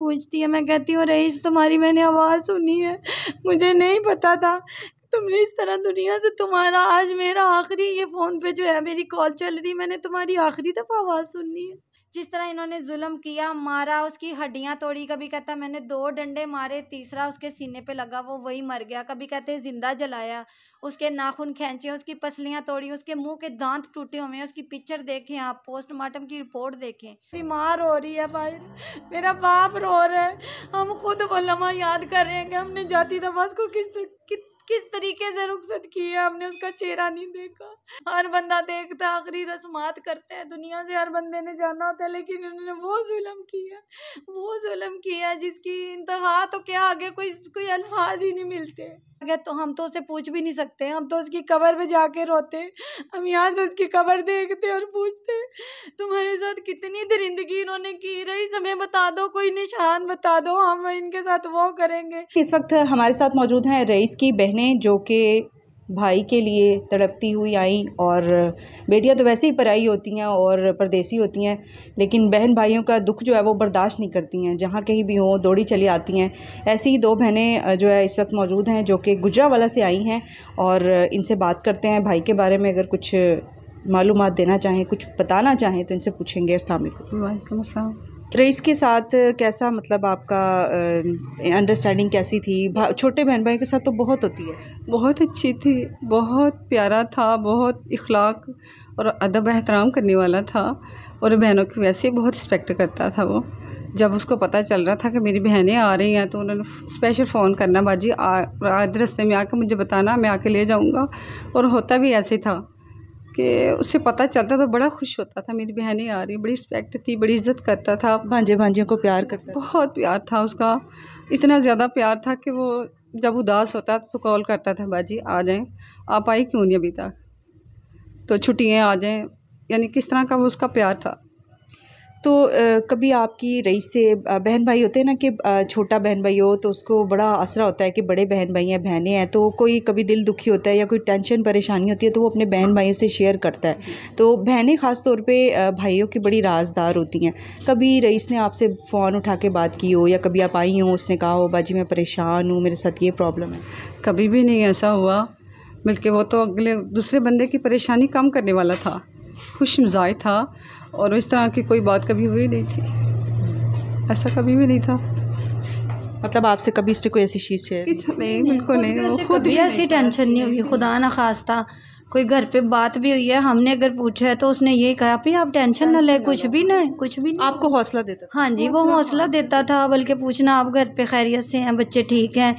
पूछती है मैं कहती हूँ रईस तुम्हारी मैंने आवाज़ सुनी है मुझे नहीं पता था तुमने इस तरह दुनिया से तुम्हारा आज मेरा आखिरी ये फ़ोन पे जो है मेरी कॉल चल रही मैंने तुम्हारी आखिरी दफ़ा आवाज़ सुननी है जिस तरह इन्होंने जुल्म किया मारा उसकी हड्डियां तोड़ी कभी कहता मैंने दो डंडे मारे तीसरा उसके सीने पे लगा वो वही मर गया कभी कहते जिंदा जलाया उसके नाखून खींचे उसकी पसलियाँ तोड़ी उसके मुंह के दांत टूटे हुए हैं उसकी पिक्चर देखें आप पोस्टमार्टम की रिपोर्ट देखें बीमार हो रही है भाई मेरा बाप रो रहा है हम खुद वो लम्हा याद कर रहे हैं कि हमने जाती तो बस को किस कित किस तरीके से रुखसत की है हमने उसका चेहरा नहीं देखा हर बंदा देखता आखिरी रस्मात करते हैं दुनिया से हर बंदे ने जाना होता है लेकिन उन्होंने वो जुलम किया वो जुलम किया जिसकी इंतहा तो क्या आगे कोई कोई अल्फाज ही नहीं मिलते अगर तो हम तो उसे पूछ भी नहीं सकते हम तो उसकी कबर में जाके रोते हम यहाँ से उसकी कबर देखते और पूछते तुम्हारे साथ कितनी दरिंदगी इन्होंने की रही समय बता दो कोई निशान बता दो हम इनके साथ वो करेंगे इस वक्त हमारे साथ मौजूद हैं रईस की बहन बहनें जो कि भाई के लिए तड़पती हुई आई और बेटियां तो वैसे ही पराई होती हैं और परदेसी होती हैं लेकिन बहन भाइयों का दुख जो है वो बर्दाश्त नहीं करती हैं जहाँ कहीं भी हों दौड़ी चली आती हैं ऐसी ही दो बहनें जो है इस वक्त मौजूद हैं जो कि गुजरावाला से आई हैं और इनसे बात करते हैं भाई के बारे में अगर कुछ मालूम देना चाहें कुछ बताना चाहें तो इनसे पूछेंगे असल वालेकुम रईस तो के साथ कैसा मतलब आपका अंडरस्टैंडिंग कैसी थी छोटे बहन भाई के साथ तो बहुत होती है बहुत अच्छी थी बहुत प्यारा था बहुत इखलाक और अदब एहतराम करने वाला था और बहनों की वैसे बहुत रिस्पेक्ट करता था वो जब उसको पता चल रहा था कि मेरी बहनें आ रही हैं तो उन्होंने स्पेशल फ़ोन करना बाजी आधे रस्ते में आकर मुझे बताना मैं आके ले जाऊँगा और होता भी ऐसे था कि उससे पता चलता तो बड़ा खुश होता था मेरी बहनें आ रही बड़ी रिस्पेक्ट थी बड़ी इज्जत करता था भांजे भांजे को प्यार करता बहुत प्यार था उसका इतना ज़्यादा प्यार था कि वो जब उदास होता तो कॉल करता था बाजी आ जाएं आप आई क्यों नहीं अभी तक तो छुट्टियाँ आ जाएं यानी किस तरह का वो उसका प्यार था तो कभी आपकी रईस से बहन भाई होते हैं ना कि छोटा बहन भाई हो तो उसको बड़ा आसरा होता है कि बड़े बहन भाई हैं बहनें हैं तो कोई कभी दिल दुखी होता है या कोई टेंशन परेशानी होती है तो वो अपने बहन भाइयों से शेयर करता है तो बहनें ख़ास तौर पे भाइयों की बड़ी राजदार होती हैं कभी रईस ने आपसे फ़ोन उठा के बात की हो या कभी आप आई हों उसने कहा हो बाजी मैं परेशान हूँ मेरे साथ ये प्रॉब्लम है कभी भी नहीं ऐसा हुआ बल्कि वो तो अगले दूसरे बंदे की परेशानी कम करने वाला था खुश मिजाज था और इस तरह की कोई बात कभी हुई नहीं थी ऐसा कभी भी नहीं था मतलब आपसे कभी इसने कोई ऐसी चीज़ नहीं बिल्कुल नहीं वो खुद भी ऐसी टेंशन नहीं हुई खुदा ना था कोई घर पे बात भी हुई है हमने अगर पूछा है तो उसने यही कहा भाई आप टेंशन ना ले कुछ भी ना कुछ भी नहीं आपको हौसला देता हाँ जी वो हौसला देता था बल्कि पूछना आप घर पे खैरियत से हैं बच्चे ठीक हैं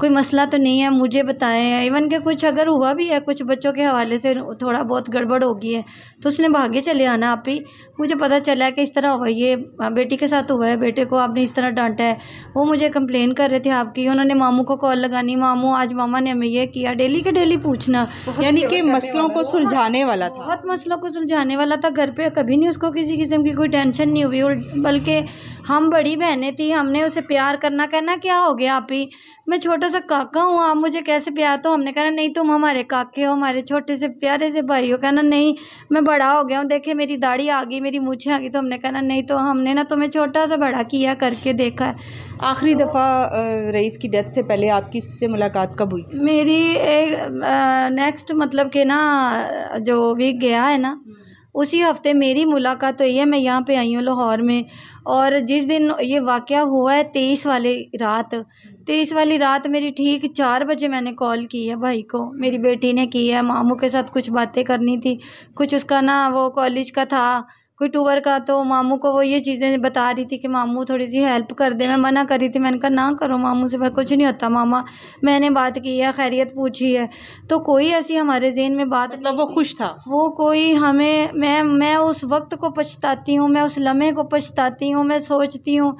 कोई मसला तो नहीं है मुझे बताएं इवन के कुछ अगर हुआ भी है कुछ बच्चों के हवाले से थोड़ा बहुत गड़बड़ होगी है तो उसने भागे चले आना आप ही मुझे पता चला कि इस तरह हुआ ये बेटी के साथ हुआ है बेटे को आपने इस तरह डांटा है वो मुझे कंप्लेन कर रहे थे आपकी उन्होंने मामू को कॉल लगानी मामू आज मामा ने हमें यह किया डेली के डेली पूछना यानी कि मसलों को सुलझाने वाला था बहुत मसलों को सुलझाने वाला था घर पर कभी नहीं उसको किसी किस्म की कोई टेंशन नहीं हुई बल्कि हम बड़ी बहनें थी हमने उसे प्यार करना कहना क्या हो गया आप ही मैं छोटा छोटा सा काका हूँ आप मुझे कैसे प्यार तो हमने कहना नहीं तुम हमारे काके हो हमारे छोटे से प्यारे से भाई हो कहना नहीं मैं बड़ा हो गया हूँ देखे मेरी दाढ़ी आ गई मेरी मूछे आ गई तो हमने कहना नहीं तो हमने ना तुम्हें छोटा सा बड़ा किया करके देखा है आखिरी दफ़ा रईस की डेथ से पहले आपकी इससे मुलाकात कब हुई मेरी एक नेक्स्ट मतलब कि ना जो वीक गया है ना उसी हफ्ते मेरी मुलाकात हुई है मैं यहाँ पे आई हूँ लाहौर में और जिस दिन ये वाक़ हुआ है तेईस वाले रात तो इस वाली रात मेरी ठीक चार बजे मैंने कॉल की है भाई को मेरी बेटी ने की है मामू के साथ कुछ बातें करनी थी कुछ उसका ना वो कॉलेज का था कोई टूवर का तो मामू को वो ये चीज़ें बता रही थी कि मामू थोड़ी सी हेल्प कर दे मैं मना कर रही थी मैंने कहा ना करो मामू से कुछ नहीं होता मामा मैंने बात की है खैरियत पूछी है तो कोई ऐसी हमारे जहन में बात मतलब वो खुश था वो कोई हमें मैं मैं उस वक्त को पछताती हूँ मैं उस लम्हे को पछताती हूँ मैं सोचती हूँ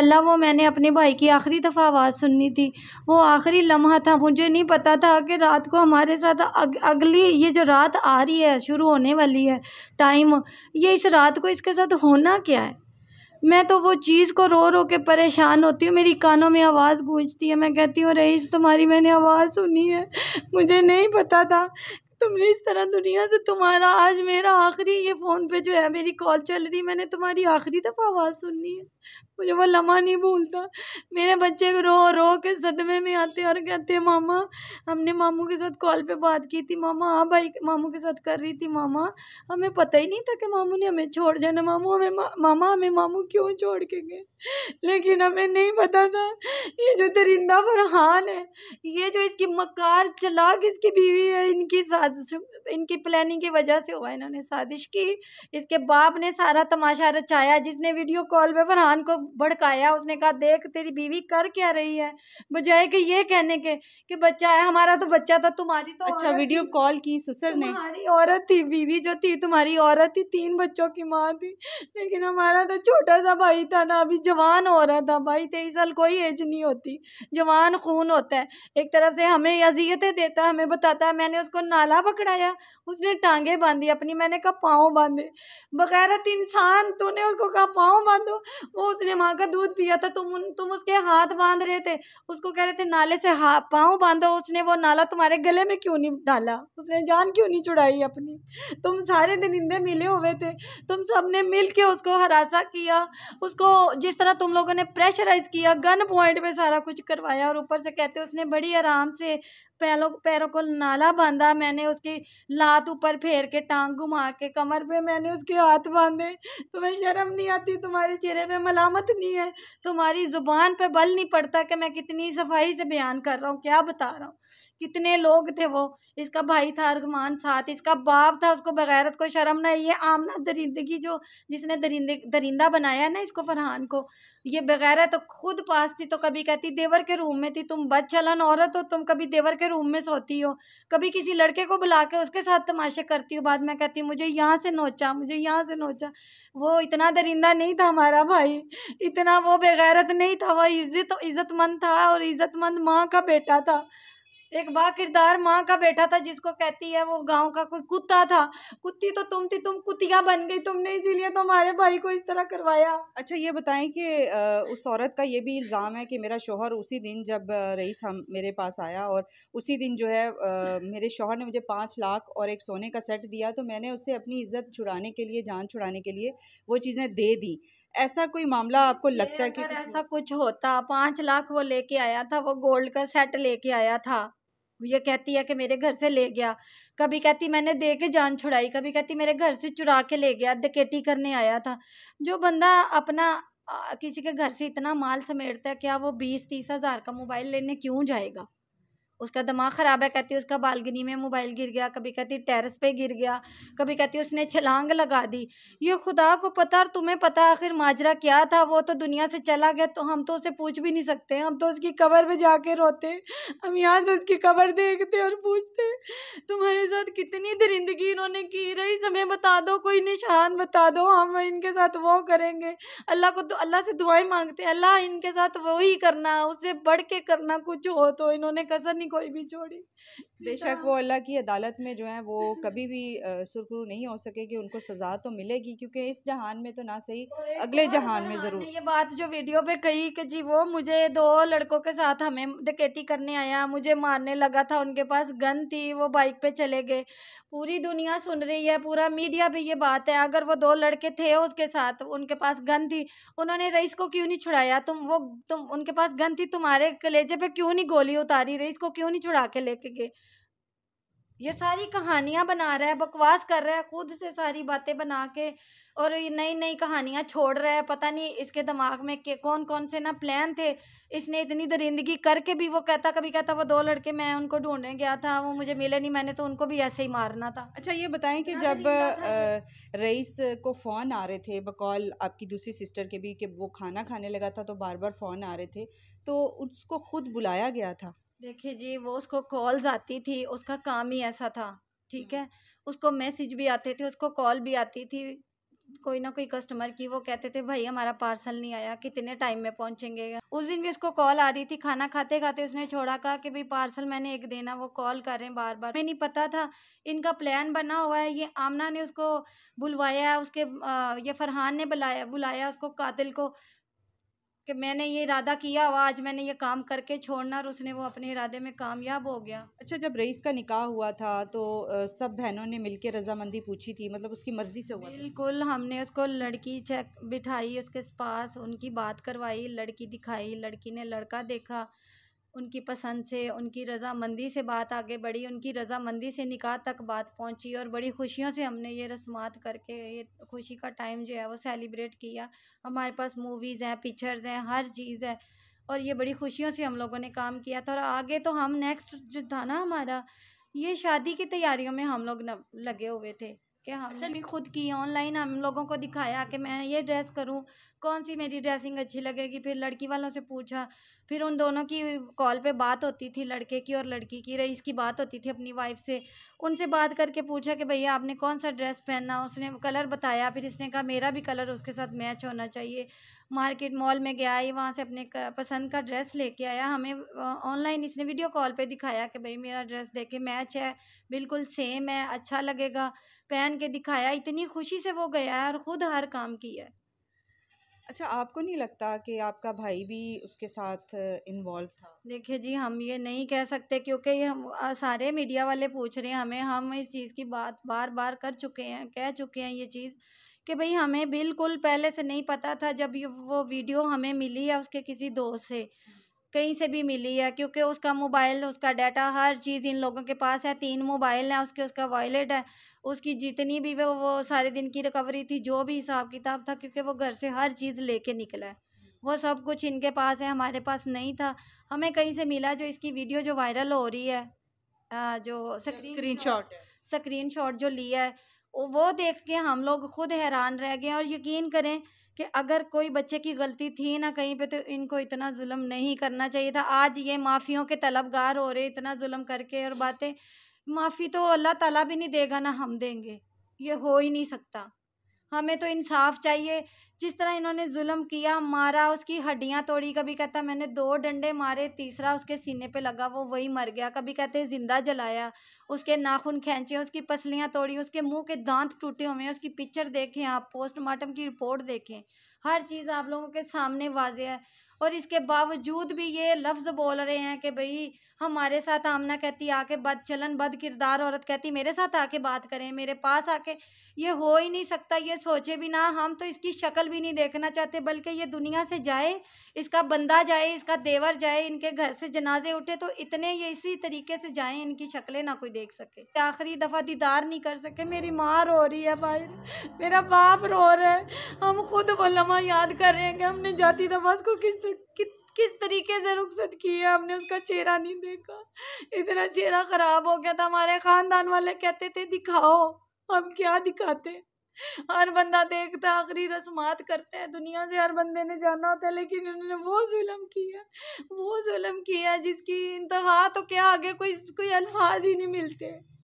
अल्लाह वो मैंने अपने भाई की आखिरी दफ़ा आवाज़ सुननी थी वो आखिरी लम्हा था मुझे नहीं पता था कि रात को हमारे साथ अगली ये जो रात आ रही है शुरू होने वाली है टाइम ये इस रात रात को इसके साथ होना क्या है मैं तो वो चीज़ को रो रो के परेशान होती हूँ मेरी कानों में आवाज़ गूंजती है मैं कहती हूँ रईस तुम्हारी मैंने आवाज़ सुनी है मुझे नहीं पता था तुमने इस तरह दुनिया से तुम्हारा आज मेरा आखिरी ये फ़ोन पे जो है मेरी कॉल चल रही मैंने तुम्हारी आखिरी दफ़ा आवाज़ सुननी है मुझे वो लम्हा नहीं भूलता मेरे बच्चे रो रो के सदमे में आते और कहते हैं मामा हमने मामू के साथ कॉल पे बात की थी मामा हाँ भाई मामू के साथ कर रही थी मामा हमें पता ही नहीं था कि मामू ने हमें छोड़ जाना मामू हमें मा, मामा हमें मामू क्यों छोड़ के गए लेकिन हमें नहीं पता था ये जो दरिंदा फरहान है ये जो इसकी मकार चलाक इसकी बीवी है इनकी साथ साजिश इनकी प्लानिंग की वजह से हुआ इन्होंने साजिश की इसके बाप ने सारा तमाशा रचाया जिसने वीडियो कॉल पे फरहान को भड़काया उसने कहा देख तेरी बीवी कर क्या रही है बजाय कि ये कहने के कि बच्चा है हमारा तो बच्चा था तुम्हारी तो अच्छा वीडियो कॉल की सुसर ने तुम्हारी औरत थी बीवी जो थी तुम्हारी औरत थी तीन बच्चों की माँ थी लेकिन हमारा तो छोटा सा भाई था ना अभी जवान हो रहा था भाई तेईस साल कोई एज नहीं होती जवान खून होता है एक तरफ से हमें अजियतें देता हमें बताता है मैंने उसको नाला गला पकड़ाया उसने टांगे बांधी अपनी मैंने कहा पाँव बांधे बगैरत इंसान तूने उसको कहा पाँव बांधो वो उसने माँ का दूध पिया था तुम तुम उसके हाथ बांध रहे थे उसको कह रहे थे नाले से हा पाँव बांधो उसने वो नाला तुम्हारे गले में क्यों नहीं डाला उसने जान क्यों नहीं चुड़ाई अपनी तुम सारे दिन इंदे मिले हुए थे तुम सब ने मिल के उसको हरासा किया उसको जिस तरह तुम लोगों ने प्रेशराइज किया गन पॉइंट पर सारा कुछ करवाया और ऊपर से कहते उसने बड़ी आराम से पैरों पैरों को नाला बांधा मैंने उसकी लात ऊपर फेर के टांग घुमा के कमर पे मैंने उसके हाथ बांधे तुम्हें शर्म नहीं आती तुम्हारे चेहरे पे मलामत नहीं है तुम्हारी ज़ुबान पे बल नहीं पड़ता कि मैं कितनी सफाई से बयान कर रहा हूँ क्या बता रहा हूँ कितने लोग थे वो इसका भाई था अरगमान साथ इसका बाप था उसको बगैरत तो को शर्म ना ये आमना दरिंदगी जो जिसने दरिंदे दरिंदा बनाया ना इसको फरहान को ये बगैरत तो खुद पास थी तो कभी कहती देवर के रूम में थी तुम चलन औरत हो तुम कभी देवर के रूम में सोती हो कभी किसी लड़के को बुला के उसके साथ तमाशे करती हो बाद में कहती हूँ मुझे यहाँ से नोचा मुझे यहाँ से नोचा वो इतना दरिंदा नहीं था हमारा भाई इतना वो बेगैरत नहीं था वह इज्जत इज़्ज़तमंद था और इज़्ज़तमंद माँ का बेटा था एक बा किरदार माँ का बेटा था जिसको कहती है वो गांव का कोई कुत्ता था कुत्ती तो तुम थी तुम कुतिया बन गई तुमने इसीलिए तुम्हारे भाई को इस तरह करवाया अच्छा ये बताएं कि उस औरत का ये भी इल्ज़ाम है कि मेरा शोहर उसी दिन जब रईस हम मेरे पास आया और उसी दिन जो है मेरे शोहर ने मुझे पाँच लाख और एक सोने का सेट दिया तो मैंने उससे अपनी इज़्ज़त छुड़ाने के लिए जान छुड़ाने के लिए वो चीज़ें दे दी ऐसा कोई मामला आपको लगता है कि ऐसा कुछ होता पाँच लाख वो लेके आया था वो गोल्ड का सेट लेके आया था ये कहती है कि मेरे घर से ले गया कभी कहती मैंने दे के जान छुड़ाई कभी कहती मेरे घर से चुरा के ले गया डकेटी करने आया था जो बंदा अपना किसी के घर से इतना माल समेटता है क्या वो बीस तीस हज़ार का मोबाइल लेने क्यों जाएगा उसका दिमाग ख़राब है कहती उसका बालगनी में मोबाइल गिर गया कभी कहती टेरस पे गिर गया कभी कहती उसने छलांग लगा दी ये खुदा को पता और तुम्हें पता आखिर माजरा क्या था वो तो दुनिया से चला गया तो हम तो उसे पूछ भी नहीं सकते हम तो उसकी कबर में जाके रोते हम यहाँ से उसकी कबर देखते और पूछते तुम्हारे साथ कितनी दरिंदगी इन्होंने की रही समय बता दो कोई निशान बता दो हम इनके साथ वो करेंगे अल्लाह को तो अल्लाह से दुआई मांगते अल्लाह इनके साथ वही करना उससे बढ़ के करना कुछ हो तो इन्होंने कसर नहीं कोई भी जोड़ी बेशक हाँ। वो अल्लाह की अदालत में जो है वो कभी भी सुरखरू नहीं हो सकेगी उनको सज़ा तो मिलेगी क्योंकि इस जहान में तो ना सही अगले जहान में ज़रूर ये बात जो वीडियो पे कही कि जी वो मुझे दो लड़कों के साथ हमें डकेटी करने आया मुझे मारने लगा था उनके पास गन थी वो बाइक पे चले गए पूरी दुनिया सुन रही है पूरा मीडिया भी ये बात है अगर वो दो लड़के थे उसके साथ उनके पास गन थी उन्होंने रईस को क्यों नहीं छुड़ाया तुम वो तुम उनके पास गन थी तुम्हारे कलेजे पे क्यों नहीं गोली उतारी रईस को क्यों नहीं छुड़ा के लेके गए ये सारी कहानियां बना रहा है बकवास कर रहा है खुद से सारी बातें बना के और नई नई कहानियां छोड़ रहा है पता नहीं इसके दिमाग में के कौन कौन से ना प्लान थे इसने इतनी दरिंदगी करके भी वो कहता कभी कहता वो दो लड़के मैं उनको ढूंढने गया था वो मुझे मिले नहीं मैंने तो उनको भी ऐसे ही मारना था अच्छा ये बताएं कि जब रईस को फ़ोन आ रहे थे बकौल आपकी दूसरी सिस्टर के भी कि वो खाना खाने लगा था तो बार बार फ़ोन आ रहे थे तो उसको खुद बुलाया गया था देखिए जी वो उसको कॉल्स आती थी उसका काम ही ऐसा था ठीक है उसको मैसेज भी आते थे उसको कॉल भी आती थी कोई ना कोई कस्टमर की वो कहते थे भाई हमारा पार्सल नहीं आया कितने टाइम में पहुंचेंगे उस दिन भी उसको कॉल आ रही थी खाना खाते खाते उसने छोड़ा कहा कि भाई पार्सल मैंने एक देना वो कॉल कर रहे हैं बार बार मैं नहीं पता था इनका प्लान बना हुआ है ये आमना ने उसको बुलवाया उसके आ, ये फरहान ने बुलाया बुलाया उसको कातिल को कि मैंने ये इरादा किया हुआ आज मैंने ये काम करके छोड़ना और उसने वो अपने इरादे में कामयाब हो गया अच्छा जब रईस का निकाह हुआ था तो सब बहनों ने मिलकर रजामंदी पूछी थी मतलब उसकी मर्ज़ी से हुआ बिल्कुल हमने उसको लड़की चेक बिठाई उसके पास उनकी बात करवाई लड़की दिखाई लड़की ने लड़का देखा उनकी पसंद से उनकी रजामंदी से बात आगे बढ़ी उनकी रजामंदी से निकाह तक बात पहुंची और बड़ी खुशियों से हमने ये रस्मात करके ये खुशी का टाइम जो है वो सेलिब्रेट किया हमारे पास मूवीज़ हैं पिक्चर्स हैं हर चीज़ है और ये बड़ी खुशियों से हम लोगों ने काम किया था और आगे तो हम नेक्स्ट जो था ना हमारा ये शादी की तैयारियों में हम लोग लगे हुए थे कि हमने अच्छा, खुद की ऑनलाइन हम लोगों को दिखाया कि मैं ये ड्रेस करूं कौन सी मेरी ड्रेसिंग अच्छी लगेगी फिर लड़की वालों से पूछा फिर उन दोनों की कॉल पे बात होती थी लड़के की और लड़की की रईस की बात होती थी अपनी वाइफ से उनसे बात करके पूछा कि भैया आपने कौन सा ड्रेस पहना उसने कलर बताया फिर इसने कहा मेरा भी कलर उसके साथ मैच होना चाहिए मार्केट मॉल में गया ये वहाँ से अपने पसंद का ड्रेस लेके आया हमें ऑनलाइन इसने वीडियो कॉल पर दिखाया कि भाई मेरा ड्रेस देखे मैच है बिल्कुल सेम है अच्छा लगेगा पहन पहन के दिखाया इतनी खुशी से वो गया है और ख़ुद हर काम किया है अच्छा आपको नहीं लगता कि आपका भाई भी उसके साथ इन्वॉल्व था देखिए जी हम ये नहीं कह सकते क्योंकि हम सारे मीडिया वाले पूछ रहे हैं हमें हम इस चीज़ की बात बार बार कर चुके हैं कह चुके हैं ये चीज़ कि भाई हमें बिल्कुल पहले से नहीं पता था जब वो वीडियो हमें मिली है उसके किसी दोस्त से कहीं से भी मिली है क्योंकि उसका मोबाइल उसका डाटा हर चीज़ इन लोगों के पास है तीन मोबाइल हैं उसके उसका वॉलेट है उसकी जितनी भी वो वो सारे दिन की रिकवरी थी जो भी हिसाब किताब था क्योंकि वो घर से हर चीज़ लेके निकला है वो सब कुछ इनके पास है हमारे पास नहीं था हमें कहीं से मिला जो इसकी वीडियो जो वायरल हो रही है जो स्क्रीन शॉट स्क्रीन शॉट जो लिया है वो देख के हम लोग खुद हैरान रह गए और यकीन करें कि अगर कोई बच्चे की गलती थी ना कहीं पे तो इनको इतना जुल्म नहीं करना चाहिए था आज ये माफ़ियों के तलबगार हो रहे इतना जुल्म करके और बातें माफ़ी तो अल्लाह ताला भी नहीं देगा ना हम देंगे ये हो ही नहीं सकता हमें तो इंसाफ चाहिए जिस तरह इन्होंने जुल्म किया मारा उसकी हड्डियां तोड़ी कभी कहता मैंने दो डंडे मारे तीसरा उसके सीने पे लगा वो वही मर गया कभी कहते जिंदा जलाया उसके नाखून खींचे उसकी पसलियां तोड़ी उसके मुंह के दांत टूटे हुए हैं उसकी पिक्चर देखें आप पोस्टमार्टम की रिपोर्ट देखें हर चीज़ आप लोगों के सामने वाजे है और इसके बावजूद भी ये लफ्ज़ बोल रहे हैं कि भाई हमारे साथ आमना कहती आके बद चलन बद किरदार औरत कहती मेरे साथ आके बात करें मेरे पास आके ये हो ही नहीं सकता ये सोचे भी ना हम तो इसकी शक्ल भी नहीं देखना चाहते बल्कि ये दुनिया से जाए इसका बंदा जाए इसका देवर जाए इनके घर से जनाजे उठे तो इतने ये इसी तरीके से जाए इनकी शक्लें ना कोई देख सके आखिरी दफ़ा दीदार नहीं कर सके मेरी माँ रो रही है भाई मेरा बाप रो रहा है हम खुद वो याद कर रहे हैं कि हमने जाती दफ़ा उसको किस से कि, किस तरीके से रुखसत की है हमने उसका चेहरा नहीं देखा इतना चेहरा ख़राब हो गया था हमारे ख़ानदान वाले कहते थे दिखाओ हम क्या दिखाते हर बंदा देखता आखिरी रस्मात करते हैं दुनिया से हर बंदे ने जाना होता है लेकिन उन्होंने वो जुलम किया वो जुलम किया जिसकी इंतहा तो क्या आगे कोई कोई अल्फाज ही नहीं मिलते